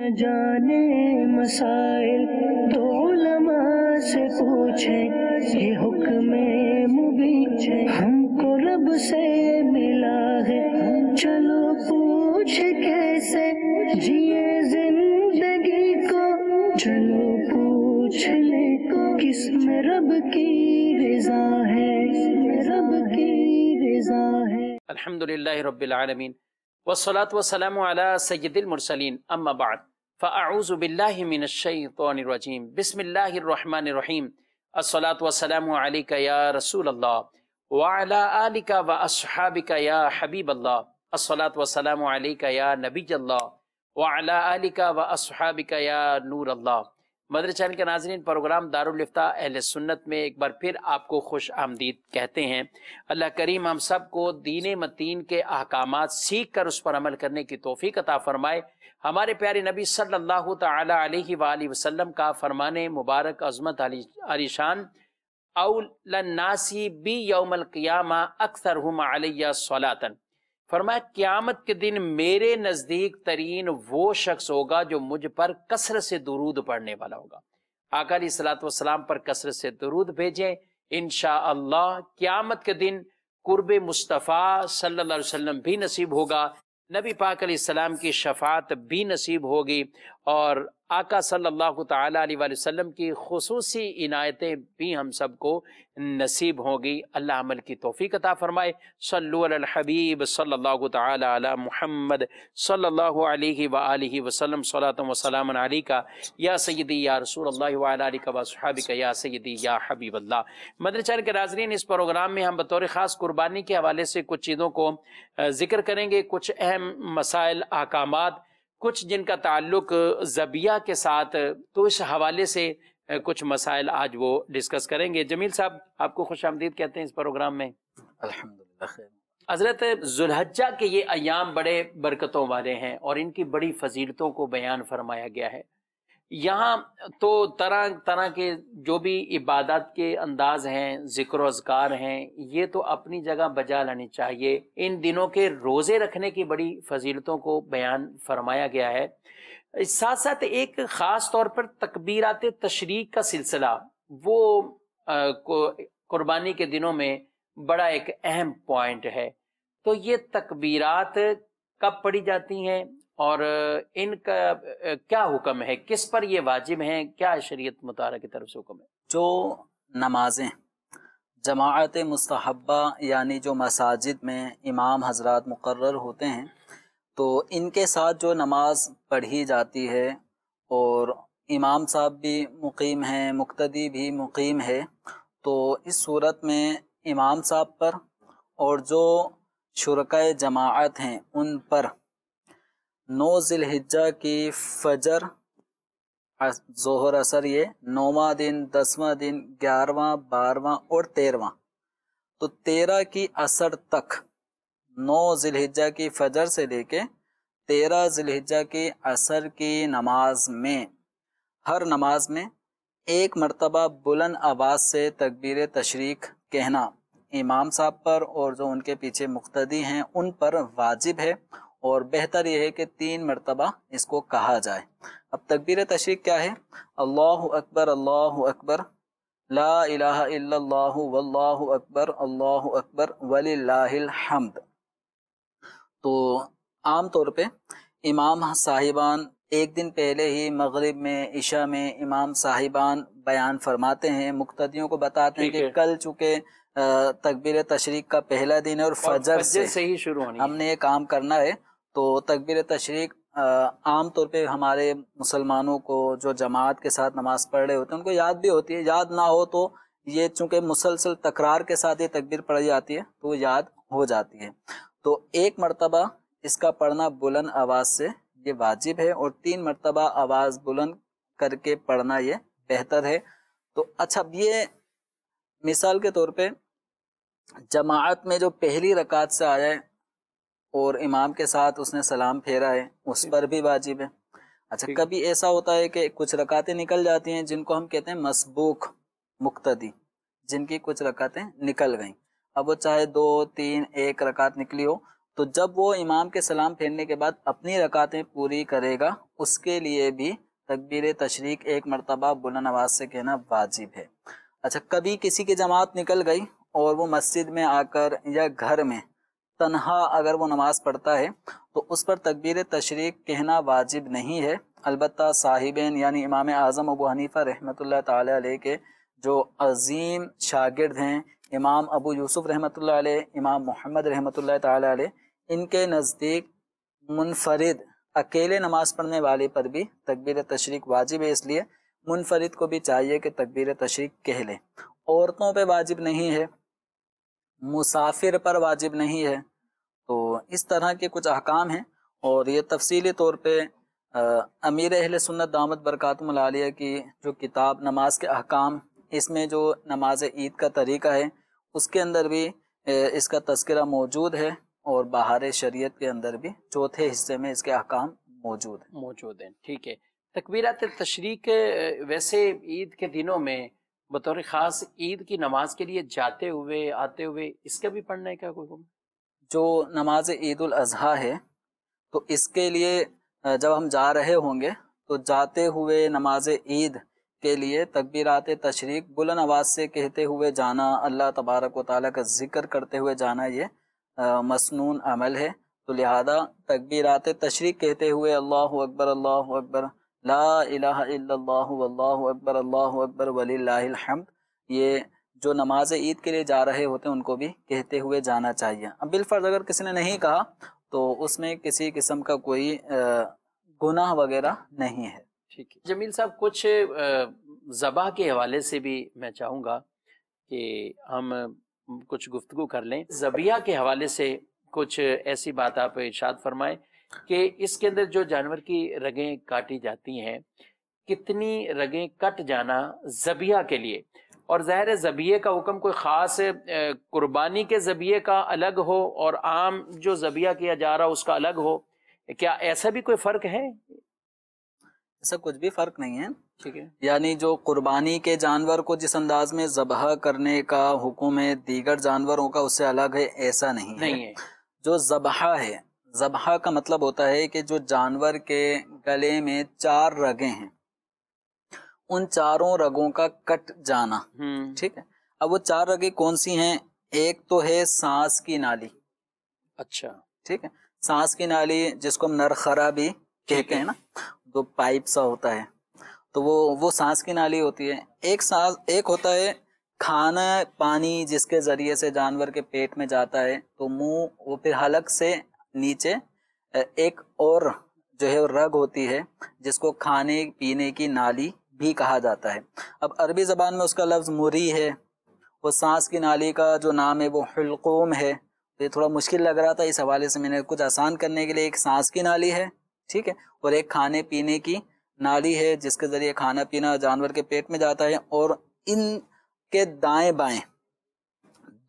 न जाने मसाइल तो से पूछे ये हुक्म मुबीच हमको रब से मिला है चलो पूछ कैसे जिए जिंदगी को चलो पूछ ले किस में रब की रजा है रब की रजा है अल्हम्दुलिल्लाह रब्बिल आलमीन वसलात वसलाम अला सय्यदिल मुरसलीन अम्मा बाद फ़ाऊज़ والسلام عليك يا رسول الله रसूल वालिका व يا या الله अल्लाह والسلام عليك या نبي الله وعلى व असहाबिका يا نور الله मदर चैनल के नाजरन प्रोग्राम दारुलफ्ता अहल सुन्नत में एक बार फिर आपको खुश आमदीद कहते हैं अल्लाह करीम हम सब को दीन मतीन के अहकाम सीख कर उस पर अमल करने की तोफ़ी अता फ़रमाए हमारे प्यारे नबी सल्लल्लाहु ताला अलैहि वसल्लम का फरमान मुबारक अजमत आलिशान अउलनासी बी यौमल क़ियामा अक्सर हम आलिया सलातन फरमाया क़्यामत के दिन मेरे नज़दीक तरीन वो शख्स होगा जो मुझ पर कसर से दुरूद पढ़ने वाला होगा आकाली सलातम पर कसर से दुरूद भेजें इन क़्यामत के दिन कुर्ब मुस्तफ़ा सल्ला वसम भी नसीब होगा नबी पाक सलाम की शफात भी नसीब होगी और आका सल्लल्लाहु अलैहि वसल्लम की खसूसी इनायतें भी हम सबको नसीब होंगी अल्लाह अमल की तोफ़ी कता फ़रमाए सल्लबीब सल्ला तला महमद सल्ला वसलम सलातम अली का या सैदी या रसूल अल्लाह का वसहाबी का या सैदी या हबीब अल्लाह मदरचर के नाजरीन इस प्रोग्राम में हम बतौर ख़ास कुर्बानी के हवाले से कुछ चीज़ों को ज़िक्र करेंगे कुछ अहम मसाइल अहकाम कुछ जिनका ताल्लुक जबिया के साथ तो इस हवाले से कुछ मसाइल आज वो डिस्कस करेंगे जमील साहब आपको खुश आमदीद कहते हैं इस प्रोग्राम में हजरत जुल्हजा के ये अयाम बड़े बरकतों वाले हैं और इनकी बड़ी फजीलतों को बयान फरमाया गया है यहाँ तो तरह तरह के जो भी इबादत के अंदाज हैं जिक्र अजगार हैं ये तो अपनी जगह बजा लानी चाहिए इन दिनों के रोज़े रखने की बड़ी फजीलतों को बयान फरमाया गया है साथ साथ एक ख़ास तौर पर तकबीरात तशरीक का सिलसिला वो कुर्बानी के दिनों में बड़ा एक अहम पॉइंट है तो ये तकबीरात कब पढ़ी जाती हैं और इनका क्या हुक्म है किस पर ये वाजिब हैं क्या शरीयत मुतारा की तरफ से हुक्म है जो नमाजें जमात मस्तहबा यानी जो मसाजिद में इमाम हजरत मुकर होते हैं तो इनके साथ जो नमाज पढ़ी जाती है और इमाम साहब भी मुकीम हैं मुक्तदी भी मुकीम है तो इस सूरत में इमाम साहब पर और जो शुरक जमात हैं उन पर नौ जिलहिजा की फजर जोहर असर ये नौवा दिन दसवा दिन ग्यारहवा बारवा और तेरहवा तो तेरह की असर तक नौ जिलहिजा की फजर से लेके तेरह जिलहिजा की असर की नमाज में हर नमाज में एक मरतबा बुलंद आवाज़ से तकबीर तशरीक कहना इमाम साहब पर और जो उनके पीछे मुख्तदी हैं उन पर वाजिब है और बेहतर यह है कि तीन मरतबा इसको कहा जाए अब तकबीर तशरीक क्या है अल्लाह अकबर अल्लाह अकबर ला वल्लाह अकबर अल्लाह अकबर वलीहमद तो आम तौर पे इमाम साहिबान एक दिन पहले ही मगरिब में इशा में इमाम साहिबान बयान फरमाते हैं मुख्तियों को बताते हैं कि कल चुके तकबीर तशरीक का पहला दिन है और, और फजर, फजर से, से ही शुरू हमने ये काम करना है तो तकबीर तशरीक आम तौर पे हमारे मुसलमानों को जो जमात के साथ नमाज पढ़ रहे होते हैं उनको याद भी होती है याद ना हो तो ये चूंकि मुसलसल तकरार के साथ ये तकबीर पढ़ी जाती है तो याद हो जाती है तो एक मरतबा इसका पढ़ना बुलंद आवाज़ से ये वाजिब है और तीन मरतबा आवाज़ बुलंद करके पढ़ना ये बेहतर है तो अच्छा ये मिसाल के तौर पे जमात में जो पहली रकात से आया है और इमाम के साथ उसने सलाम फेरा है उस पर भी वाजिब है अच्छा कभी ऐसा होता है कि कुछ रकातें निकल जाती हैं जिनको हम कहते हैं मसबूक मुक्तदी जिनकी कुछ रकातें निकल गई अब वो चाहे दो तीन एक रकात निकली हो तो जब वो इमाम के सलाम फेरने के बाद अपनी रकातें पूरी करेगा उसके लिए भी तकबीर तशरीक एक मरतबा बुलंद आवाज़ से कहना वाजिब है अच्छा कभी किसी की जमात निकल गई और वो मस्जिद में आकर या घर में तनहा अगर वो नमाज़ पढ़ता है तो उस पर तकबीर तशरीक कहना वाजिब नहीं है अलबत् साहिबन यानी इमाम आज़म अबू हनीफ़ा रहमत ला के जो अजीम शागिर्द हैं इमाम अबू यूसुफ रहमत इमाम मोहम्मद रहमत ताली इनके नज़दीक मुनफरद अकेले नमाज़ पढ़ने वाले पर भी तकबीर तशरीक वाजिब है इसलिए मुनफरद को भी चाहिए कि तकबीर तशरीक कह लें औरतों पर वाजिब नहीं है मुसाफिर पर वाजिब नहीं है इस तरह के कुछ अहकाम हैं और ये तफसीली तौर पर अमीर अहल सुन्नत दामद बरकतमालिया की जो किताब नमाज के अहकाम इसमें जो नमाज ईद का तरीका है उसके अंदर भी इसका तस्करा मौजूद है और बाहर शरीत के अंदर भी चौथे हिस्से में इसके अहकाम मौजूद हैं मौजूद हैं ठीक है तकबीरत तशरीक वैसे ईद के दिनों में बतौर ख़ास ईद की नमाज के लिए जाते हुए आते हुए इसका भी पढ़ने का कोई जो नमाज ईद अजहा है तो इसके लिए जब हम जा रहे होंगे तो जाते हुए नमाज ईद के लिए तकबीरात तशरीक बुलंद आवाज़ से कहते हुए जाना अल्लाह तबारक व ताली का जिक्र करते हुए जाना ये मसनून अमल है तो लिहाजा तकबीरात तशरीक कहते हुए अल्लाह अकबर अल्लाह अकबर ला अल्लाह अकबर अल्लाह अकबर वलील्लाहिल ये जो नमाज ईद के लिए जा रहे होते हैं उनको भी कहते हुए जाना चाहिए अब बिलफर्ज अगर किसी ने नहीं कहा तो उसमें किसी किस्म का कोई गुनाह वगैरह नहीं है ठीक है जमील साहब कुछ जबा के हवाले से भी मैं चाहूँगा कि हम कुछ गुफ्तु कर लें जबिया के हवाले से कुछ ऐसी बात आप इर्शाद फरमाए कि इसके अंदर जो जानवर की रगें काटी जाती हैं कितनी रगें कट जाना जबिया के लिए और ज़ाहिर ज़बिए का हुक्म कोई ख़ास कुर्बानी के ज़बिए का अलग हो और आम जो ज़बिया किया जा रहा उसका अलग हो क्या ऐसा भी कोई फ़र्क है ऐसा कुछ भी फ़र्क नहीं है ठीक है यानी जो कुर्बानी के जानवर को जिस अंदाज में जबह करने का हुक्म है दीगर जानवरों का उससे अलग है ऐसा नहीं, नहीं है जो जबह है जबह का मतलब होता है कि जो जानवर के गले में चार रगे हैं उन चारों रगों का कट जाना हम्म। ठीक है अब वो चार रगे कौन सी हैं एक तो है सांस की नाली अच्छा ठीक है सांस की नाली जिसको हम नरखरा भी कहते हैं ना जो पाइप सा होता है तो वो वो सांस की नाली होती है एक सांस एक होता है खाना पानी जिसके जरिए से जानवर के पेट में जाता है तो मुंह वो फिर हलक से नीचे एक और जो है रग होती है जिसको खाने पीने की नाली भी कहा जाता है अब अरबी ज़बान में उसका लफ्ज़ मुरी है और सांस की नाली का जो नाम है वो हलकूम है तो ये थोड़ा मुश्किल लग रहा था इस हवाले से मैंने कुछ आसान करने के लिए एक सांस की नाली है ठीक है और एक खाने पीने की नाली है जिसके ज़रिए खाना पीना जानवर के पेट में जाता है और इन के दाएँ बाएँ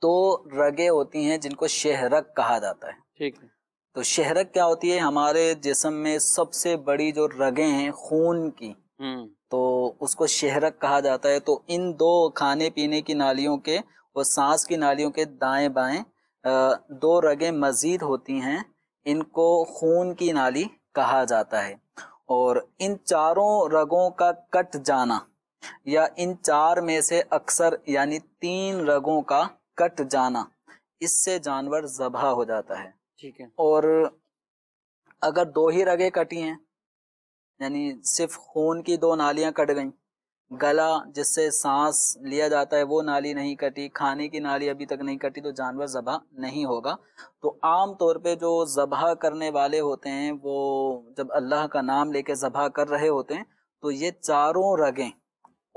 दो रगे होती हैं जिनको शहरक कहा जाता है ठीक है तो शहरक क्या होती है हमारे जिसम में सबसे बड़ी जो रगे हैं खून की हम्म। तो उसको शहरक कहा जाता है तो इन दो खाने पीने की नालियों के और सांस की नालियों के दाएं बाएं दो रगें मजीद होती हैं इनको खून की नाली कहा जाता है और इन चारों रगों का कट जाना या इन चार में से अक्सर यानी तीन रगों का कट जाना इससे जानवर जबह हो जाता है ठीक है और अगर दो ही रगे कटी हैं यानी सिर्फ खून की दो नालियां कट गईं गला जिससे सांस लिया जाता है वो नाली नहीं कटी खाने की नाली अभी तक नहीं कटी तो जानवर ज़बह नहीं होगा तो आम तौर पे जो जबह करने वाले होते हैं वो जब अल्लाह का नाम लेके जबह कर रहे होते हैं तो ये चारों रगें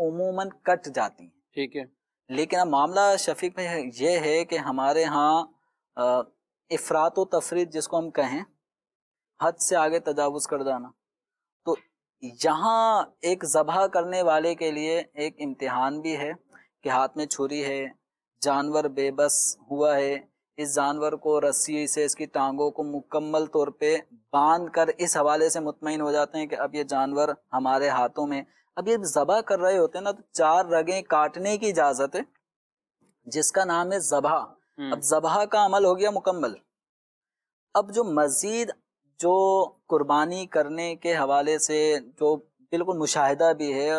उमूमन कट जाती हैं ठीक है लेकिन अब मामला शफीक में ये है कि हमारे यहाँ इफरात तफरीत जिसको हम कहें हद से आगे तजावज़ कर जाना यहाँ एक जबह करने वाले के लिए एक इम्तिहान भी है कि हाथ में छुरी है जानवर बेबस हुआ है इस जानवर को रस्सी से इसकी टांगों को मुकम्मल तौर पे बांध कर इस हवाले से मुतमिन हो जाते हैं कि अब ये जानवर हमारे हाथों में अब ये जबह कर रहे होते हैं ना तो चार रगें काटने की इजाजत है जिसका नाम है जबह अब हम्म। जबह का अमल हो गया मुकम्मल अब जो मजीद जो कुर्बानी करने के हवाले से जो बिल्कुल मुशाहिदा भी है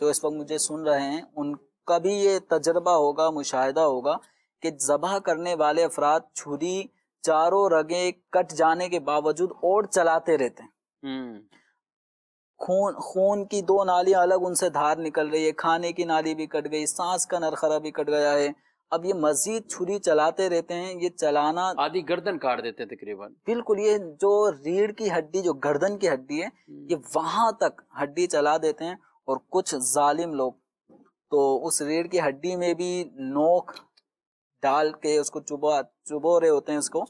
जो इस वक्त मुझे सुन रहे हैं उनका भी ये तजर्बा होगा मुशाहिदा होगा कि जबह करने वाले अफराद छुरी चारों रगे कट जाने के बावजूद और चलाते रहते हैं हम्म। खून खून की दो नालियां अलग उनसे धार निकल रही है खाने की नाली भी कट गई सांस का नरखरा भी कट गया है अब ये मजीद छुरी चलाते रहते हैं ये चलाना आधी गर्दन काट देते हैं तकरीबन बिल्कुल ये जो रीढ़ की हड्डी जो गर्दन की हड्डी है हम्म। ये वहां तक हड्डी चला देते हैं और कुछ जालिम लोग तो उस रीढ़ की हड्डी में भी नोक डाल के उसको चुबा चुबो रहे होते हैं उसको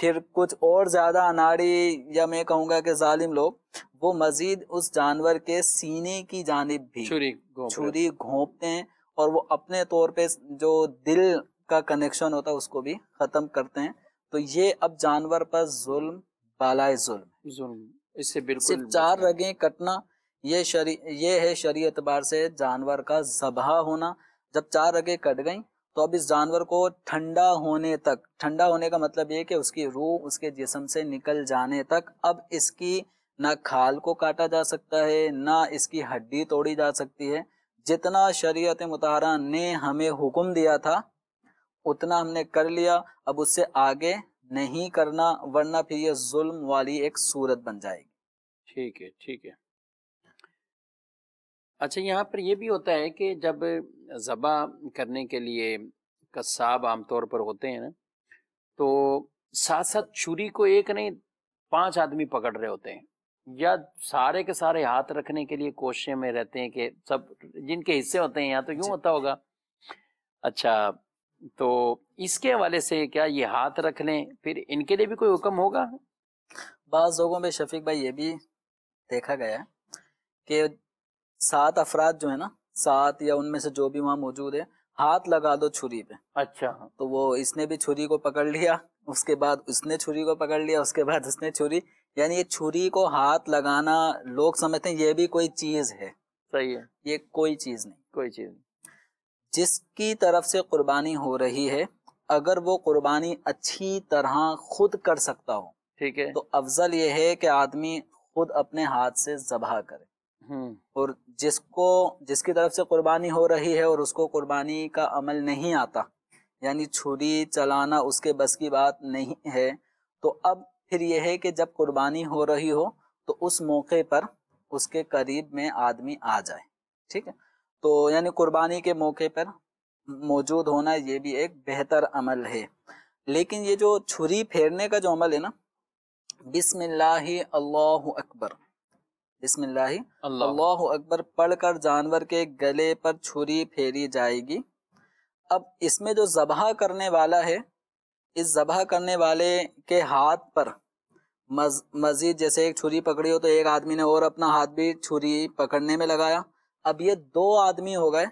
फिर कुछ और ज्यादा अनाड़ी या मैं कहूँगा कि जालिम लोग वो मजीद उस जानवर के सीने की जानब भी छुरी छुरी घोंपते हैं और वो अपने तौर पे जो दिल का कनेक्शन होता है उसको भी खत्म करते हैं तो ये अब जानवर पर जुल्म बालाय जुल्म जुल्म इससे बिल्कुल सिर्फ चार रगें कटना ये शरी ये है शरी एतबार से जानवर का जबहा होना जब चार रगें कट गई तो अब इस जानवर को ठंडा होने तक ठंडा होने का मतलब ये कि उसकी रूह उसके जिसम से निकल जाने तक अब इसकी ना खाल को काटा जा सकता है ना इसकी हड्डी तोड़ी जा सकती है जितना शरीयत मतहरा ने हमें हुक्म दिया था उतना हमने कर लिया अब उससे आगे नहीं करना वरना फिर ये जुल्म वाली एक सूरत बन जाएगी ठीक है ठीक है अच्छा यहाँ पर यह भी होता है कि जब जबा करने के लिए कसाब आमतौर पर होते हैं ना तो साथ साथ छुरी को एक नहीं पांच आदमी पकड़ रहे होते हैं या सारे के सारे हाथ रखने के लिए कोशे में रहते हैं कि सब जिनके हिस्से होते हैं यहाँ तो यूं होता होगा अच्छा तो इसके हवाले से क्या ये हाथ रख लें फिर इनके लिए भी कोई हुक्म होगा बाज़ लोगों में शफीक भाई ये भी देखा गया है कि सात अफराद जो है ना सात या उनमें से जो भी वहाँ मौजूद है हाथ लगा दो छुरी पे अच्छा तो वो इसने भी छुरी को पकड़ लिया उसके बाद उसने छुरी को पकड़ लिया उसके बाद उसने छुरी यानी ये छुरी को हाथ लगाना लोग समझते हैं ये भी कोई चीज है सही है ये कोई चीज नहीं कोई चीज नहीं जिसकी तरफ से कुर्बानी हो रही है अगर वो कुर्बानी अच्छी तरह खुद कर सकता हो ठीक है तो अफजल ये है कि आदमी खुद अपने हाथ से जबह करे हम्म। और जिसको जिसकी तरफ से कुर्बानी हो रही है और उसको कुर्बानी का अमल नहीं आता यानी छुरी चलाना उसके बस की बात नहीं है तो अब फिर यह है कि जब कुर्बानी हो रही हो तो उस मौके पर उसके करीब में आदमी आ जाए ठीक है तो यानी कुर्बानी के मौके पर मौजूद होना ये भी एक बेहतर अमल है लेकिन ये जो छुरी फेरने का जो अमल है ना बिस्मिल्लाह अकबर बिस्मिल्लाह अल्लाह अकबर पढ़कर जानवर के गले पर छुरी फेरी जाएगी अब इसमें जो जबह करने वाला है इस जबह करने वाले के हाथ पर मजीद जैसे एक छुरी पकड़ी हो तो एक आदमी ने और अपना हाथ भी छुरी पकड़ने में लगाया अब ये दो आदमी हो गए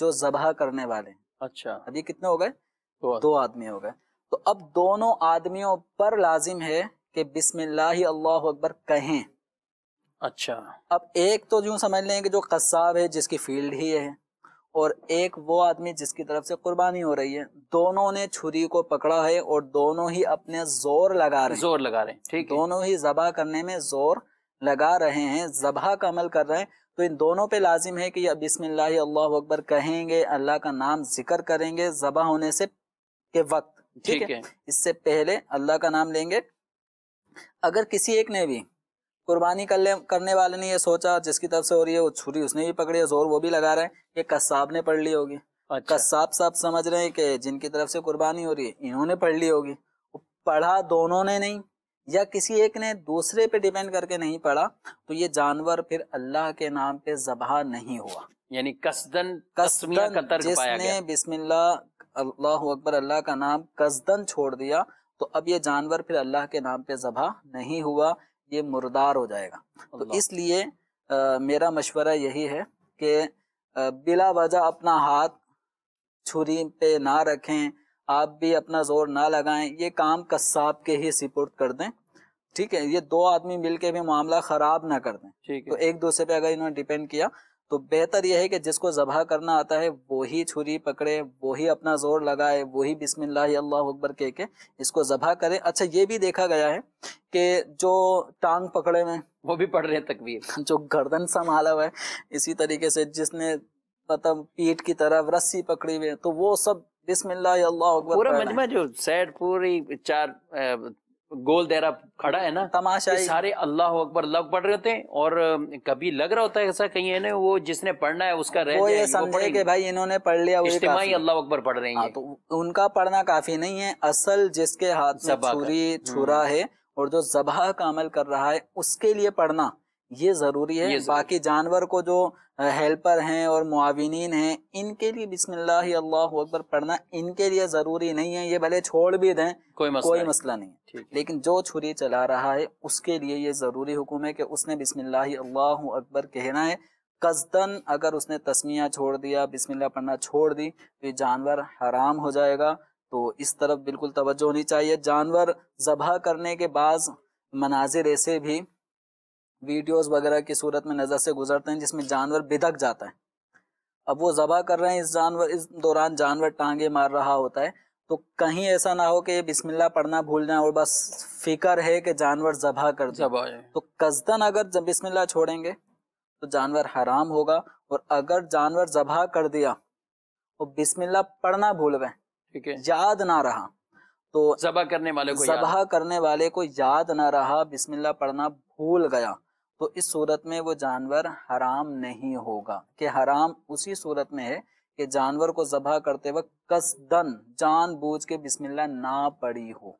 जो जबह करने वाले अच्छा अब ये कितने हो गए दो आदमी हो गए तो अब दोनों आदमियों पर लाजिम है कि बिस्मिल्लाह अल्लाह अकबर कहें अच्छा अब एक तो जो समझ लें कि जो कस्साब है जिसकी फील्ड ही है और एक वो आदमी जिसकी तरफ से कुर्बानी हो रही है दोनों ने छुरी को पकड़ा है और दोनों ही अपने जोर लगा रहे जोर लगा रहे हैं ठीक दोनों ही जबा करने में जोर लगा रहे हैं जबा का अमल कर रहे हैं तो इन दोनों पे लाजिम है कि या बिस्मिल्लाह अल्लाह अकबर कहेंगे अल्लाह का नाम जिक्र करेंगे जबा होने से के वक्त ठीक है इससे पहले अल्लाह का नाम लेंगे अगर किसी एक ने भी कुर्बानी कर करने वाले ने ये सोचा जिसकी तरफ से हो रही है वो छुरी उसने भी पकड़ी है जोर वो भी लगा रहे हैं ये कस्साब ने पढ़ ली होगी अच्छा। कस्साब साहब समझ रहे हैं कि जिनकी तरफ से कुर्बानी हो रही है इन्होंने पढ़ ली होगी पढ़ा दोनों ने नहीं या किसी एक ने दूसरे पे डिपेंड करके नहीं पढ़ा तो ये जानवर फिर अल्लाह के नाम पे जबह नहीं हुआ यानी कसदन कसदन जिसने बिस्मिल्ला अल्लाह अकबर अल्लाह का नाम कसदन छोड़ दिया तो अब ये जानवर फिर अल्लाह के नाम पे जबह नहीं हुआ ये मुर्दार हो जाएगा तो इसलिए मेरा मशवरा यही है कि बिला वजह अपना हाथ छुरी पे ना रखें आप भी अपना जोर ना लगाएं ये काम कस्साब के ही सपोर्ट कर दें ठीक है ये दो आदमी मिलके भी मामला खराब ना कर दें तो एक दूसरे पे अगर इन्होंने डिपेंड किया तो बेहतर यह है कि जिसको जबह करना आता है वही छुरी पकड़े वही अपना जोर लगाए वही बिस्मिल्लाह अल्लाह अकबर कह के इसको जबह करे अच्छा ये भी देखा गया है कि जो टांग पकड़े हुए वो भी पढ़ रहे हैं तकबीर जो गर्दन संभाला हुआ है इसी तरीके से जिसने मतलब पीठ की तरफ रस्सी पकड़ी हुई है तो वो सब बिस्मिल्लाह अल्लाह अकबर पूरा मजमा जो सैड पूरी चार गोल देरा खड़ा है ना तमाशा सारे अल्लाह अकबर लग पढ़ रहे थे और कभी लग रहा होता है ऐसा कहीं है ना वो जिसने पढ़ना है उसका रह वो ये समझे कि भाई इन्होंने पढ़ लिया इज्तिमाही अल्लाह अकबर पढ़ रहे हैं हाँ, तो उनका पढ़ना काफी नहीं है असल जिसके हाथ में छुरी हम्म। छुरा है और जो जबह का अमल कर रहा है उसके लिए पढ़ना ये जरूरी है ये जरूरी। बाकी जानवर को जो हेल्पर हैं और मुआविन हैं इनके लिए बिस्मिल्लाह अल्लाह अकबर पढ़ना इनके लिए जरूरी नहीं है ये भले छोड़ भी दें कोई मसला, कोई मसला नहीं है लेकिन जो छुरी चला रहा है उसके लिए ये जरूरी हुक्म है कि उसने बिस्मिल्लाह अल्लाह अकबर कहना है कसदन अगर उसने तस्मिया छोड़ दिया बिस्मिल्लाह पढ़ना छोड़ दी तो ये जानवर हराम हो जाएगा तो इस तरफ बिल्कुल तवज्जो होनी चाहिए जानवर जबह करने के बाद मनाजिर ऐसे भी वीडियोस वगैरह की सूरत में नज़र से गुजरते हैं जिसमें जानवर भिदक जाता है अब वो जबा कर रहे हैं इस जानवर इस दौरान जानवर टांगे मार रहा होता है तो कहीं ऐसा ना हो कि ये बिस्मिल्ला पढ़ना भूल जाए और बस फिक्र है कि जानवर जबा कर जबाए तो कसदन अगर बिस्मिल्ला छोड़ेंगे तो जानवर हराम होगा और अगर जानवर जबा कर दिया और तो बिस्मिल्ला पढ़ना भूल गए ठीक है याद ना रहा तो जबा करने वाले को जबा करने वाले को याद ना रहा बिस्मिल्ला पढ़ना भूल गया तो इस सूरत में वो जानवर हराम नहीं होगा कि हराम उसी सूरत में है कि जानवर को जबह करते वक्त कसदन जान बूझ के बिस्मिल्ला ना पड़ी हो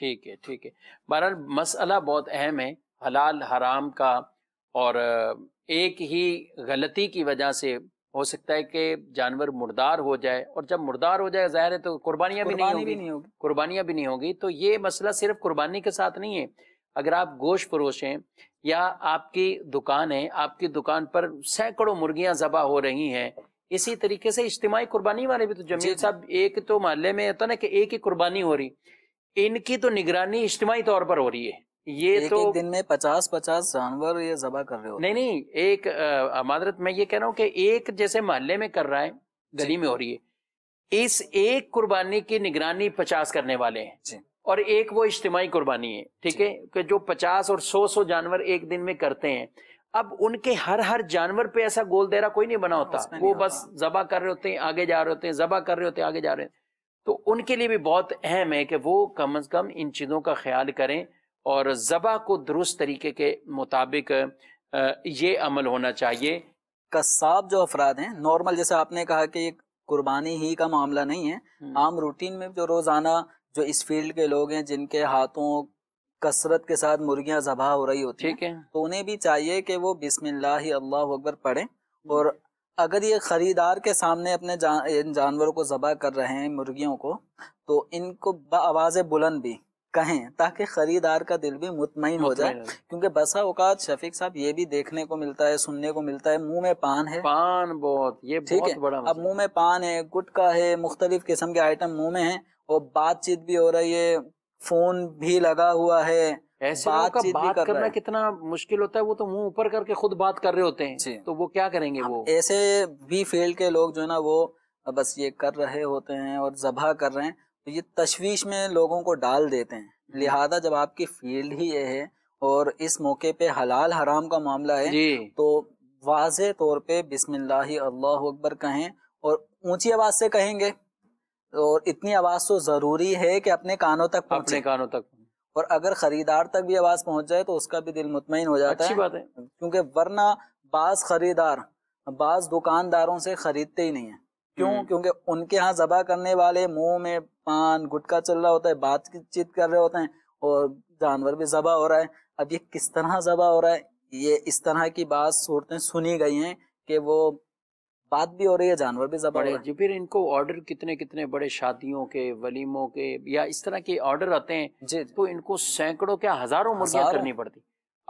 ठीक है ठीक है बहरहाल मसला बहुत अहम है हलाल हराम का और एक ही गलती की वजह से हो सकता है कि जानवर मुर्दार हो जाए और जब मुर्दार हो जाए जाहिर है तो कुर्बानियां भी नहीं होगी कुर्बानियां भी नहीं होगी तो ये मसला सिर्फ कुर्बानी के साथ नहीं है अगर आप गोश फरोश हैं या आपकी दुकान है आपकी दुकान पर सैकड़ों मुर्गियां जबा हो रही हैं इसी तरीके से इज्तिमाही कुर्बानी वाले भी तो जमीन साहब एक तो मोहल्ले में होता ना कि एक ही कुर्बानी हो रही इनकी तो निगरानी इज्तमाही तौर पर हो रही है ये एक तो एक दिन में पचास पचास जानवर ये जबा कर रहे हो नहीं नहीं एक मादरत मैं ये कह रहा हूँ कि एक जैसे महल्ले में कर रहा है गली में हो रही है इस एक कुर्बानी की निगरानी पचास करने वाले हैं और एक वो इज्तमाही कुर्बानी है ठीक है कि जो पचास और सौ सौ जानवर एक दिन में करते हैं अब उनके हर हर जानवर पे ऐसा गोल देरा कोई नहीं बना हाँ, होता नहीं वो होता। बस जबा कर रहे होते हैं आगे जा रहे होते हैं जबा कर रहे होते हैं आगे जा रहे हैं तो उनके लिए भी बहुत अहम है कि वो कम अज कम इन चीज़ों का ख्याल करें और जबा को दुरुस्त तरीके के मुताबिक ये अमल होना चाहिए कसाब जो अफराद हैं नॉर्मल जैसे आपने कहा कि कुर्बानी ही का मामला नहीं है आम रूटीन में जो रोज़ाना जो इस फील्ड के लोग हैं जिनके हाथों कसरत के साथ मुर्गियां जबा हो रही होती ठीक है तो उन्हें भी चाहिए कि वो बिस्मिल्लाह अल्लाह अकबर पढ़ें हम्म। और अगर ये खरीदार के सामने अपने जान, इन जानवरों को जबा कर रहे हैं मुर्गियों को तो इनको आवाज़ बुलंद भी कहें ताकि खरीदार का दिल भी मुतमिन हो जाए क्योंकि बसा औकात शफीक साहब ये भी देखने को मिलता है सुनने को मिलता है मुंह में पान है पान बहुत ये ठीक है अब मुंह में पान है गुटका है मुख्तलिफ किस्म के आइटम मुंह में है और बातचीत भी हो रही है फोन भी लगा हुआ है ऐसे बात का बात कर करना कितना मुश्किल होता है वो तो मुंह ऊपर करके खुद बात कर रहे होते हैं तो वो क्या करेंगे वो ऐसे भी फील्ड के लोग जो है ना वो बस ये कर रहे होते हैं और जबा कर रहे हैं तो ये तशवीश में लोगों को डाल देते हैं लिहाजा जब आपकी फील्ड ही ये है और इस मौके पे हलाल हराम का मामला है तो वाज तौर पे बिस्मिल्लाह अल्लाह अकबर कहें और ऊंची आवाज से कहेंगे और इतनी आवाज तो जरूरी है कि अपने कानों तक पहुंचे अपने कानों तक और अगर खरीदार तक भी आवाज पहुंच जाए तो उसका भी दिल मुतमिन हो जाता अच्छी है बात है क्योंकि वरना बाज खरीदार बाज दुकानदारों से खरीदते ही नहीं है क्यों हम्म। क्योंकि उनके यहाँ जबा करने वाले मुंह में पान गुटका चल रहा होता है बातचीत कर रहे होते हैं और जानवर भी जबा हो रहा है अब ये किस तरह जबा हो रहा है ये इस तरह की बात सूरतें सुनी गई हैं कि वो बात भी हो रही है जानवर भी जब जी फिर इनको ऑर्डर कितने कितने बड़े शादियों के वलीमों के या इस तरह के ऑर्डर आते हैं जी तो इनको सैकड़ों क्या हजारों मुर्गियां करनी पड़ती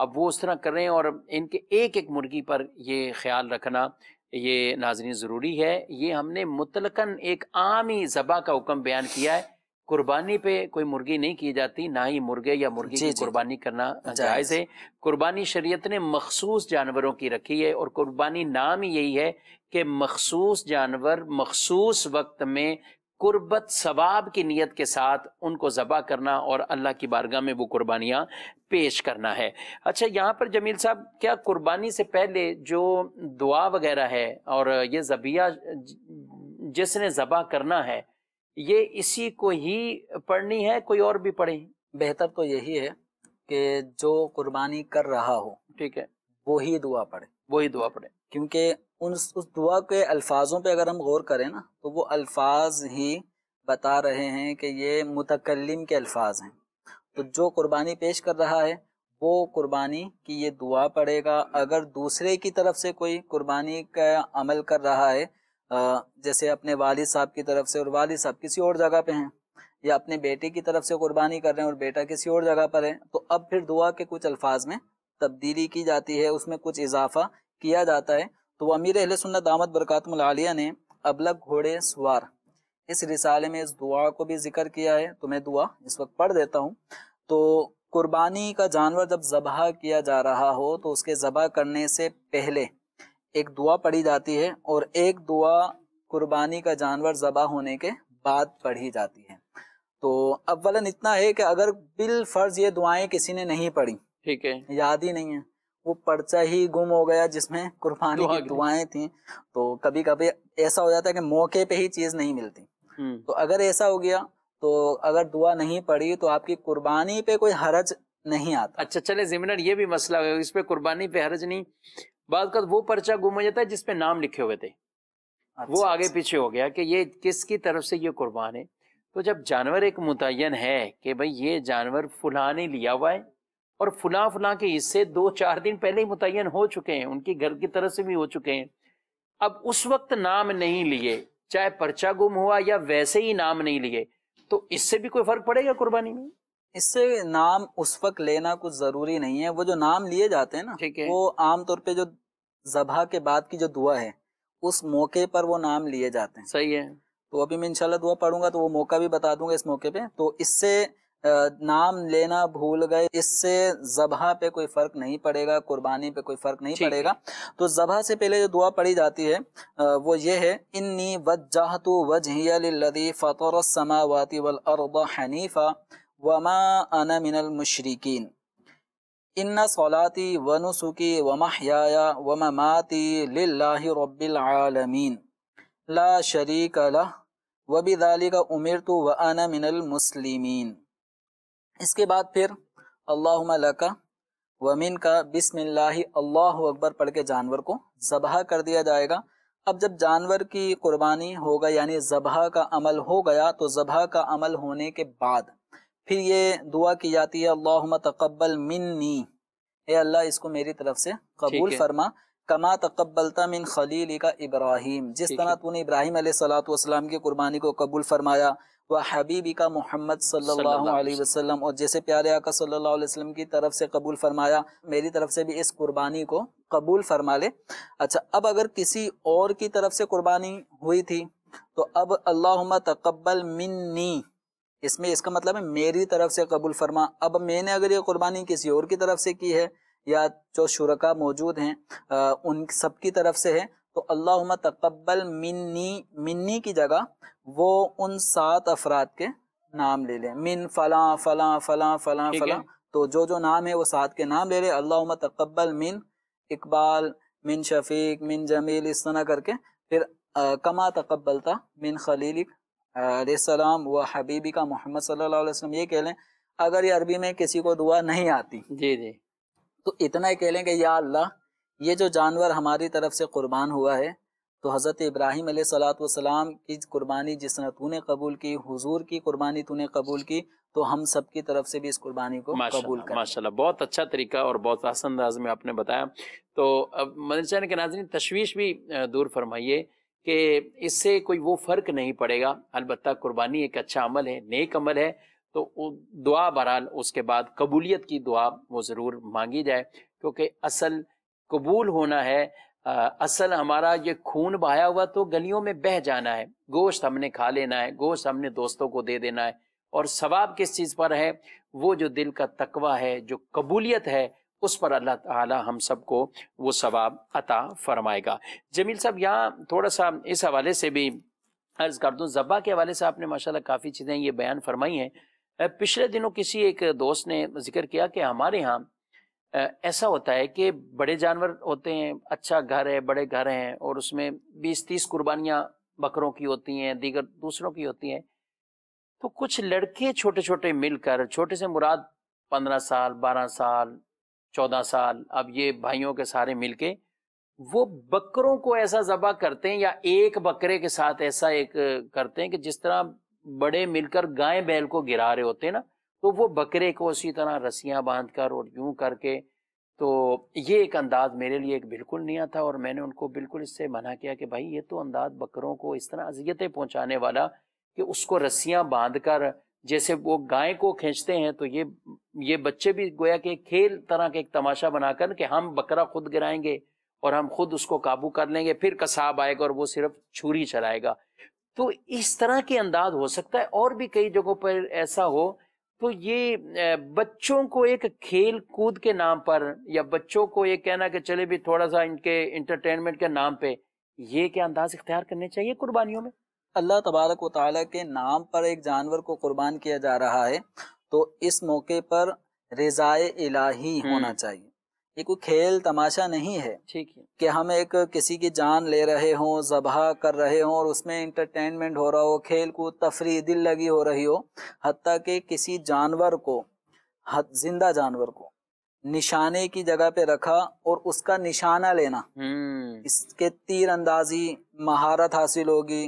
अब वो उस तरह कर रहे हैं और इनके एक एक मुर्गी पर ये ख्याल रखना ये नाजरीन ज़रूरी है ये हमने मुतलकन एक आम ही जबा का हुक्म बयान किया है कुर्बानी पे कोई मुर्गी नहीं की जाती ना ही मुर्गे या मुर्गी की कुर्बानी करना जायज़ है कुर्बानी शरीयत ने मखसूस जानवरों की रखी है और कुर्बानी नाम ही यही है कि मखसूस जानवर मखसूस वक्त में कुर्बत सवाब की नीयत के साथ उनको ज़बा करना और अल्लाह की बारगाह में वो कुर्बानियाँ पेश करना है अच्छा यहाँ पर जमील साहब क्या कुर्बानी से पहले जो दुआ वगैरह है और ये जबिया जिसने ज़बा करना है ये इसी को ही पढ़नी है कोई और भी पढ़े बेहतर तो यही है कि जो कुर्बानी कर रहा हो ठीक है वो ही दुआ पढ़े वो ही दुआ पढ़े क्योंकि उन उस दुआ के अल्फाजों पे अगर हम गौर करें ना तो वो अल्फाज ही बता रहे हैं कि ये मुतकलम के अल्फाज हैं तो जो कुर्बानी पेश कर रहा है वो कुर्बानी की ये दुआ पड़ेगा अगर दूसरे की तरफ से कोई कुर्बानी का अमल कर रहा है जैसे अपने वालिद साहब की तरफ से और वालिद साहब किसी और जगह पे हैं या अपने बेटे की तरफ से कुर्बानी कर रहे हैं और बेटा किसी और जगह पर है तो अब फिर दुआ के कुछ अल्फाज में तब्दीली की जाती है उसमें कुछ इजाफा किया जाता है तो अमीर अहल सुन्नत दामद बरकतमालिया ने अबलग घोड़े सवार इस रिसाले में इस दुआ को भी जिक्र किया है तो मैं दुआ इस वक्त पढ़ देता हूँ तो कुर्बानी का जानवर जब जबह किया जा रहा हो तो उसके जबह करने से पहले एक दुआ पढ़ी जाती है और एक दुआ कुर्बानी का जानवर जबा होने के बाद पढ़ी जाती है तो अव्वलन इतना है कि अगर बिल फर्ज ये दुआएं किसी ने नहीं पढ़ी ठीक है याद ही नहीं है वो पर्चा ही गुम हो गया जिसमें कुर्बानी की दुआएं थी तो कभी कभी ऐसा हो जाता है कि मौके पे ही चीज नहीं मिलती हम्म। तो अगर ऐसा हो गया तो अगर दुआ नहीं पड़ी तो आपकी कुर्बानी पे कोई हरज नहीं आता अच्छा चले जिमिनर ये भी मसला है इस पे कुर्बानी पे हरज नहीं बाद का वो पर्चा गुम हो जाता है जिसपे नाम लिखे हुए थे अच्छा, वो आगे अच्छा। पीछे हो गया कि ये किसकी तरफ से ये कुर्बान है तो जब जानवर एक मुतन है कि भाई ये जानवर फुला ने लिया हुआ है और फुला फुला के हिस्से दो चार दिन पहले ही मुतन हो चुके हैं उनके घर की तरफ से भी हो चुके हैं अब उस वक्त नाम नहीं लिए चाहे पर्चा गुम हुआ या वैसे ही नाम नहीं लिए तो इससे भी कोई फर्क पड़ेगा कुर्बानी में इससे नाम उस वक्त लेना कुछ जरूरी नहीं है वो जो नाम लिए जाते हैं ना है। वो आमतौर पे जो जबा के बाद की जो दुआ है उस मौके पर वो नाम लिए जाते हैं सही है तो अभी मैं इनशाला दुआ पढ़ूंगा तो वो मौका भी बता दूंगा इस मौके पे तो इससे नाम लेना भूल गए इससे जबा पे कोई फर्क नहीं पड़ेगा कुर्बानी पे कोई फर्क नहीं पड़ेगा तो जबा से पहले जो दुआ पढ़ी जाती है वो ये है इन्नी वजह तो वजह फ़तर समावाती वल अरबा हनीफा वमा अना मिनल मुशरकिन इन्ना सलाती व नुसुकी व महयाया व ममाती लिल्लाहि रब्बिल आलमीन ला शरीक लह व बिदालिका उमिरतु व अना मिनल मुस्लिमीन इसके बाद फिर अल्लाहुम्मा लका व मिन का बिस्मिल्लाहि अल्लाह अकबर पढ़ के जानवर को जबह कर दिया जाएगा अब जब जानवर की कुर्बानी होगा यानी जबह का अमल हो गया तो जबह का अमल होने के बाद फिर ये दुआ की जाती है अल्लाह तकबल मिन्नी ए अल्लाह इसको मेरी तरफ से कबूल फरमा कमा तकबलता मिन खलील का इब्राहिम जिस तरह तूने इब्राहिम सलाम की कुर्बानी को कबूल फरमाया व हबीबी का मोहम्मद सल्लल्लाहु वसल्लम और जैसे प्यारे आका सल्लल्लाहु अलैहि वसल्लम की तरफ से कबूल फरमाया मेरी तरफ से भी इस कुर्बानी को कबूल फरमा ले अच्छा अब अगर किसी और की तरफ से कुर्बानी हुई थी तो अब अल्लाह तकबल मिन्नी इसमें इसका मतलब है मेरी तरफ से कबूल फरमा अब मैंने अगर ये कुर्बानी किसी और की तरफ से की है या जो शुरका मौजूद हैं उन सब की तरफ से है तो अल्लाह तकबल मिन्नी मिन्नी की जगह वो उन सात अफराद के नाम ले लें मिन फला फला फला फला फला तो जो जो नाम है वो सात के नाम ले लें अल्लाह तकबल मिन इकबाल मिन शफीक मिन जमील इस तरह करके फिर आ, कमा तकबलता मिन खलीलिक सलाम व हबीबी का मोहम्मद सल्लल्लाहु अलैहि वसल्लम ये कह लें अगर ये अरबी में किसी को दुआ नहीं आती जी जी तो इतना ही कह लें कि या अल्लाह ये जो जानवर हमारी तरफ से कुर्बान हुआ है तो हज़रत इब्राहिम सलाम की कुर्बानी जिसने तूने कबूल की हुजूर की कुर्बानी तूने कबूल की तो हम सब की तरफ से भी इस कुर्बानी को कबूल कर माशाल्लाह बहुत अच्छा तरीका और बहुत आसान अंदाज में आपने बताया तो अब मदन के नाजरीन तशवीश भी दूर फरमाइए कि इससे कोई वो फ़र्क नहीं पड़ेगा अलबत् कुर्बानी एक अच्छा अमल है नेक अमल है तो दुआ बहरहाल उसके बाद कबूलियत की दुआ वो ज़रूर मांगी जाए क्योंकि असल कबूल होना है असल हमारा ये खून बहाया हुआ तो गलियों में बह जाना है गोश्त हमने खा लेना है गोश्त हमने दोस्तों को दे देना है और सवाब किस चीज़ पर है वो जो दिल का तकवा है जो कबूलियत है उस पर अल्लाह ताला हम सबको वो सवाब अता फरमाएगा जमील साहब यहाँ थोड़ा सा इस हवाले से भी अर्ज़ कर दूँ जब्बा के हवाले से आपने माशाल्लाह काफ़ी चीज़ें ये बयान फरमाई हैं पिछले दिनों किसी एक दोस्त ने जिक्र किया कि हमारे यहाँ ऐसा होता है कि बड़े जानवर होते हैं अच्छा घर है बड़े घर हैं और उसमें बीस तीस कुर्बानियाँ बकरों की होती हैं दीगर दूसरों की होती हैं तो कुछ लड़के छोटे छोटे मिलकर छोटे से मुराद पंद्रह साल बारह साल चौदह साल अब ये भाइयों के सारे मिलके वो बकरों को ऐसा जबा करते हैं या एक बकरे के साथ ऐसा एक करते हैं कि जिस तरह बड़े मिलकर गाय बैल को गिरा रहे होते हैं ना तो वो बकरे को उसी तरह रस्सियां बांध कर और यूं करके तो ये एक अंदाज मेरे लिए एक बिल्कुल नया था और मैंने उनको बिल्कुल इससे मना किया कि भाई ये तो अंदाज बकरों को इस तरह अजियतें पहुंचाने वाला कि उसको रस्सियां बांध कर जैसे वो गाय को खींचते हैं तो ये ये बच्चे भी गोया के खेल तरह के एक तमाशा बनाकर कि हम बकरा खुद गिराएंगे और हम खुद उसको काबू कर लेंगे फिर कसाब आएगा और वो सिर्फ छुरी चलाएगा तो इस तरह के अंदाज हो सकता है और भी कई जगहों पर ऐसा हो तो ये बच्चों को एक खेल कूद के नाम पर या बच्चों को ये कहना कि चले भी थोड़ा सा इनके इंटरटेनमेंट के नाम पे ये क्या अंदाज इख्तियार करने चाहिए कुर्बानियों में अल्लाह तबारक वाली के नाम पर एक जानवर को कुर्बान किया जा रहा है तो इस मौके पर रजाए इलाही हम्म। होना चाहिए ये कोई खेल तमाशा नहीं है ठीक है कि हम एक किसी की जान ले रहे हों जबह कर रहे हों और उसमें इंटरटेनमेंट हो रहा हो खेल को तफरी दिल लगी हो रही हो हती कि किसी जानवर को जिंदा जानवर को निशाने की जगह पे रखा और उसका निशाना लेना हम्म। इसके तीर अंदाजी महारत हासिल होगी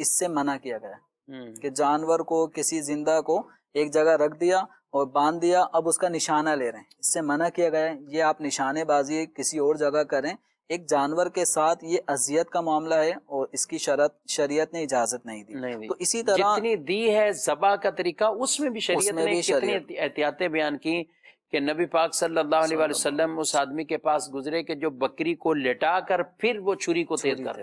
इससे मना किया गया हम्म। कि जानवर को किसी जिंदा को एक जगह रख दिया और बांध दिया अब उसका निशाना ले रहे हैं इससे मना किया गया है ये आप निशानेबाजी किसी और जगह करें एक जानवर के साथ ये अजियत का मामला है और इसकी शरत शरीयत ने इजाजत नहीं दी नहीं तो इसी तरह जितनी दी है जबा का तरीका उसमें भी शरीयत उसमें ने भी कितनी एहतियातें बयान की कि नबी पाक सल्लल्लाहु अलैहि वसल्लम उस आदमी के पास गुजरे के जो बकरी को लेटा कर फिर वो छुरी को तेज कर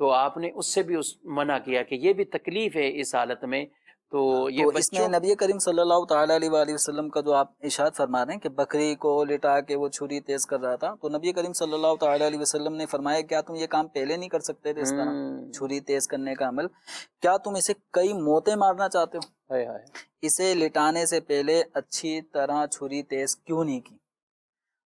तो आपने उससे भी उस मना किया कि ये भी तकलीफ है इस हालत में तो ये तो इसमें नबी करीम सल्लल्लाहु अलैहि वसल्लम का जो आप इशाद फरमा रहे हैं कि बकरी को लिटा के वो छुरी तेज कर रहा था तो नबी करीम सल्लल्लाहु अलैहि वसल्लम ने फरमाया क्या तुम ये काम पहले नहीं कर सकते थे इस तरह हम्म। छुरी तेज करने का अमल क्या तुम इसे कई मोते मारना चाहते हो इसे लिटाने से पहले अच्छी तरह छुरी तेज क्यों नहीं की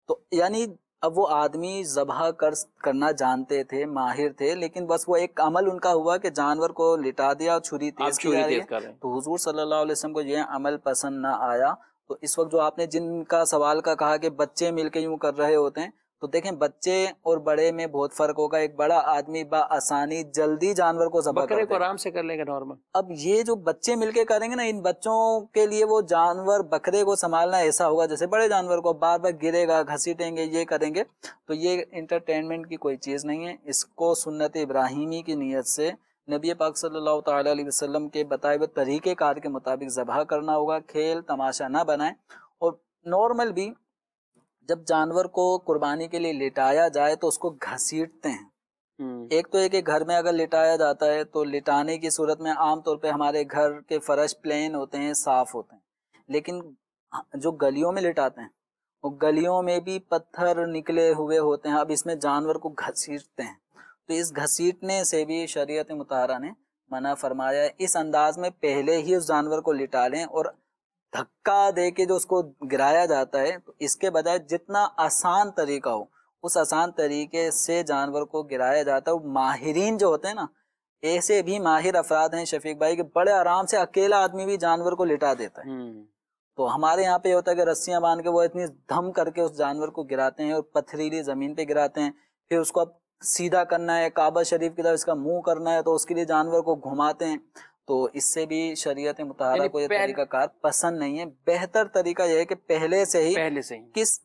तो यानी अब वो आदमी जबह कर करना जानते थे माहिर थे लेकिन बस वो एक अमल उनका हुआ कि जानवर को लिटा दिया छुरी तेज की जा रही है तो हुजूर सल्लल्लाहु अलैहि वसल्लम को यह अमल पसंद ना आया तो इस वक्त जो आपने जिनका सवाल का कहा कि बच्चे मिलके यूं कर रहे होते हैं तो देखें बच्चे और बड़े में बहुत फर्क होगा एक बड़ा आदमी आसानी जल्दी जानवर को जब बकरे को आराम से कर लेगा नॉर्मल अब ये जो बच्चे मिलके करेंगे ना इन बच्चों के लिए वो जानवर बकरे को संभालना ऐसा होगा जैसे बड़े जानवर को बार बार गिरेगा घसीटेंगे ये करेंगे तो ये इंटरटेनमेंट की कोई चीज़ नहीं है इसको सुन्नत इब्राहिमी की नीयत से नबी पाक सल्लल्लाहु अलैहि वसल्लम के बताए हुए तरीक़ेकार के मुताबिक ज़बह करना होगा खेल तमाशा ना बनाएं और नॉर्मल भी जब जानवर को कुर्बानी के लिए लिटाया जाए तो उसको घसीटते हैं हम्म। एक तो एक एक घर में अगर लिटाया जाता है तो लिटाने की सूरत में आमतौर पे हमारे घर के फर्श प्लेन होते हैं साफ होते हैं लेकिन जो गलियों में लिटाते हैं वो गलियों में भी पत्थर निकले हुए होते हैं अब इसमें जानवर को घसीटते हैं तो इस घसीटने से भी शरीयत मुतारा ने मना फरमाया इस अंदाज में पहले ही उस जानवर को लिटा लें और धक्का दे के जो उसको गिराया जाता है तो इसके बजाय जितना आसान तरीका हो उस आसान तरीके से जानवर को गिराया जाता है माहरीन जो होते हैं ना ऐसे भी माहिर अफराद हैं शफीक भाई के बड़े आराम से अकेला आदमी भी जानवर को लिटा देता है हम्म। तो हमारे यहाँ पे होता है कि रस्सियां बांध के वो इतनी धम करके उस जानवर को गिराते हैं और पथरीली जमीन पे गिराते हैं फिर उसको अब सीधा करना है काबा शरीफ की तरफ इसका मुंह करना है तो उसके लिए जानवर को घुमाते हैं तो इससे भी शरीयत मुताहरा को यह कार पसंद नहीं है बेहतर तरीका यह है कि पहले से ही पहले से ही किस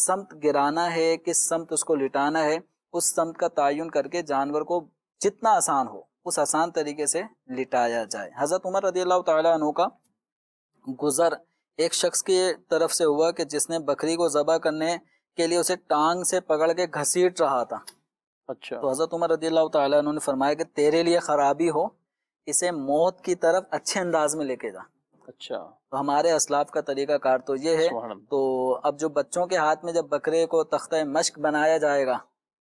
समत गिराना है किस समत उसको लिटाना है उस समत का तयन करके जानवर को जितना आसान हो उस आसान तरीके से लिटाया जाए हजरत उमर रजी अल्लाह का गुजर एक शख्स की तरफ से हुआ कि जिसने बकरी को जबा करने के लिए उसे टांग से पकड़ के घसीट रहा था अच्छा तो हजरत उमर रजी अल्लाह ने फरमाया कि तेरे लिए खराबी हो इसे मौत की तरफ अच्छे अंदाज में लेके जा अच्छा तो हमारे असलाफ का तरीका कार तो ये है तो अब जो बच्चों के हाथ में जब बकरे को तख्त मश्क बनाया जाएगा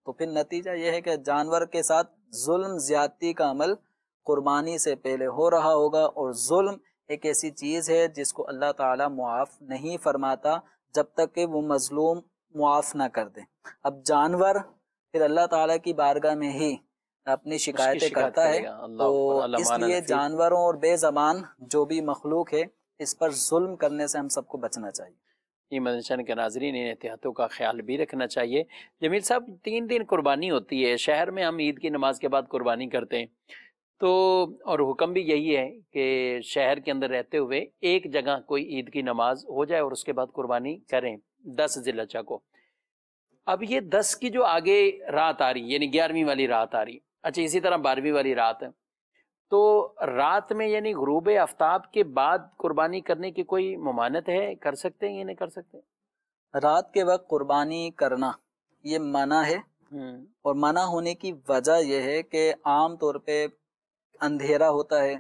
तो फिर नतीजा ये है कि जानवर के साथ जुल्म ज्यादती का अमल कुर्बानी से पहले हो रहा होगा और जुल्म एक ऐसी चीज़ है जिसको अल्लाह ताला मुआफ़ नहीं फरमाता जब तक कि वो मज़लूम मुआफ़ ना कर दे अब जानवर फिर अल्लाह ताला की बारगाह में ही अपनी शिकायतें करता है तो इसलिए जानवरों और बेजबान जो भी मखलूक है इस पर जुल्म करने से हम सबको बचना चाहिए ये मदनशन के नाजरीन इन एहतियातों का ख्याल भी रखना चाहिए जमील साहब तीन दिन कुर्बानी होती है शहर में हम ईद की नमाज के बाद कुर्बानी करते हैं तो और हुक्म भी यही है कि शहर के अंदर रहते हुए एक जगह कोई ईद की नमाज हो जाए और उसके बाद कुर्बानी करें दस जिलचा को अब ये दस की जो आगे रात आ रही यानी ग्यारहवीं वाली रात आ रही अच्छा इसी तरह बारहवीं वाली रात है तो रात में यानी गुरूब आफ्ताब के बाद कुर्बानी करने की कोई ममानत है कर सकते हैं या नहीं कर सकते रात के वक्त कुर्बानी करना ये मना है हम्म। और मना होने की वजह यह है कि आम तौर पे अंधेरा होता है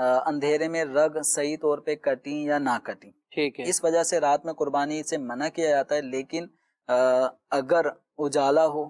आ, अंधेरे में रग सही तौर पे कटी या ना कटी ठीक है इस वजह से रात में कुर्बानी से मना किया जाता है लेकिन आ, अगर उजाला हो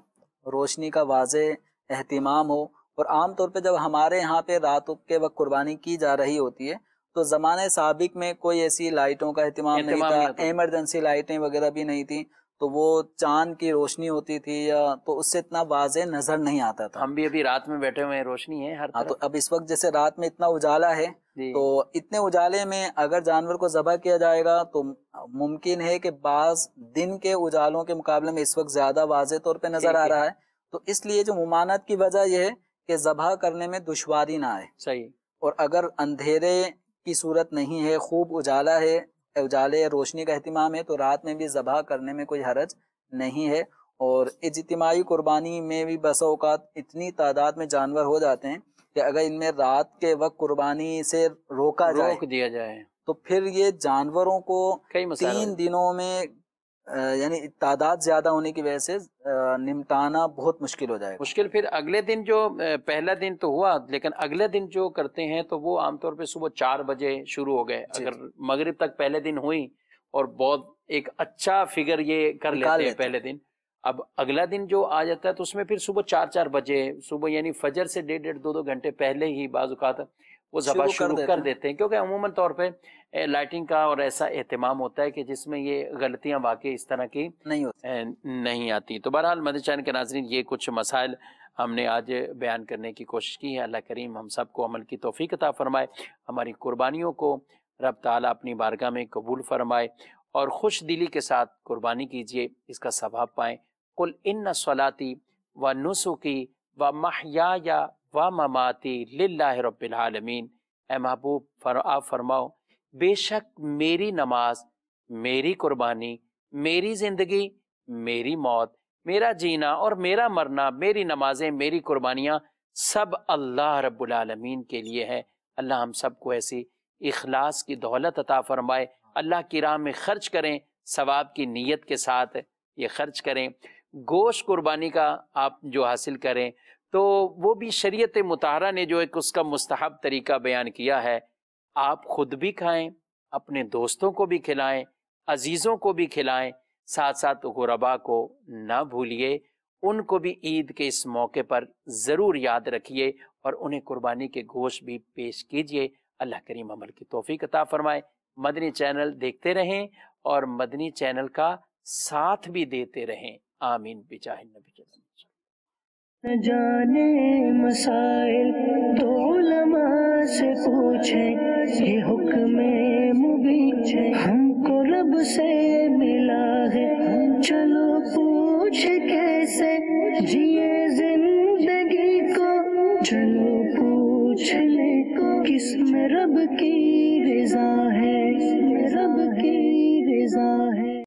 रोशनी का वाजे अहतमाम हो और आमतौर पर जब हमारे यहाँ पे रात के वक्त कुर्बानी की जा रही होती है तो ज़माने सबक में कोई ऐसी लाइटों का अहतमाम नहीं था एमरजेंसी लाइटें वगैरह भी नहीं थी तो वो चांद की रोशनी होती थी या तो उससे इतना वाजे नजर नहीं आता था हम भी अभी रात में बैठे हुए हैं रोशनी है हर हाँ, तो अब इस वक्त जैसे रात में इतना उजाला है तो इतने उजाले में अगर जानवर को जबा किया जाएगा तो मुमकिन है कि बाज दिन के उजालों के मुकाबले में इस वक्त ज्यादा वाज तौर पर नजर आ रहा है तो इसलिए जो मुमानत की वजह यह है कि जबह करने में दुशारी ना आए सही और अगर अंधेरे की सूरत नहीं है खूब उजाला है उजाले रोशनी का अहतमाम है तो रात में भी जबह करने में कोई हरज नहीं है और इजतमाही कुर्बानी में भी बस अवकात इतनी तादाद में जानवर हो जाते हैं कि अगर इनमें रात के वक्त कुर्बानी से रोका रोक जाए, दिया जाए तो फिर ये जानवरों को तीन दिनों में यानी तादाद ज्यादा होने की वजह से निमटाना बहुत मुश्किल हो जाएगा मुश्किल फिर अगले दिन जो पहला दिन तो हुआ लेकिन अगले दिन जो करते हैं तो वो आमतौर पर सुबह चार बजे शुरू हो गए अगर मगरब तक पहले दिन हुई और बहुत एक अच्छा फिगर ये कर लेते हैं पहले दिन अब अगला दिन जो आ जाता है तो उसमें फिर सुबह चार चार बजे सुबह यानी फजर से डेढ़ डेढ़ दो दो घंटे पहले ही बाजुकात वो जबा शुरू कर देते हैं क्योंकि अमूमन तौर पे लाइटिंग का और ऐसा एहतमाम होता है कि जिसमें ये गलतियां वाकई इस तरह की नहीं होती नहीं आती तो बहरहाल मदर चैन के नाजरन ये कुछ मसाइल हमने आज बयान करने की कोशिश की है अल्लाह करीम हम सबको अमल की तोफ़ी कता फ़रमाए हमारी कुर्बानियों को रब ताली अपनी बारगाह में कबूल फरमाए और खुश दिली के साथ कुर्बानी कीजिए इसका सवाब पाएँ कुल इन सलाती व नुसुकी व महया व ममाती रबालमीन ए महबूब फर, आप फरमाओ बेशक मेरी नमाज मेरी कुर्बानी मेरी ज़िंदगी मेरी मौत मेरा जीना और मेरा मरना मेरी नमाजें मेरी कुर्बानियाँ सब अल्लाह रबालमीन के लिए है अल्लाह हम सबको ऐसी इखलास की दौलत अता फरमाए अल्लाह की राह में खर्च करें सवाब की नीयत के साथ ये खर्च करें गोश कुर्बानी का आप जो हासिल करें तो वो भी शरीयत मुतारा ने जो एक उसका मुस्तहब तरीका बयान किया है आप खुद भी खाएं अपने दोस्तों को भी खिलाएं अजीज़ों को भी खिलाएं साथ साथ गुरबा को ना भूलिए उनको भी ईद के इस मौके पर ज़रूर याद रखिए और उन्हें कुर्बानी के गोश्त भी पेश कीजिए अल्लाह करीम अमल की तोफ़ी कता फरमाए मदनी चैनल देखते रहें और मदनी चैनल का साथ भी देते रहें आमीन बिजाह नबी जाने मसाइल दो लमा से पूछे ये हुक्म मुबीच हमको रब से मिला है चलो पूछ कैसे जिए जिंदगी को चलो पूछ ले किस रब की रजा है रब की रजा है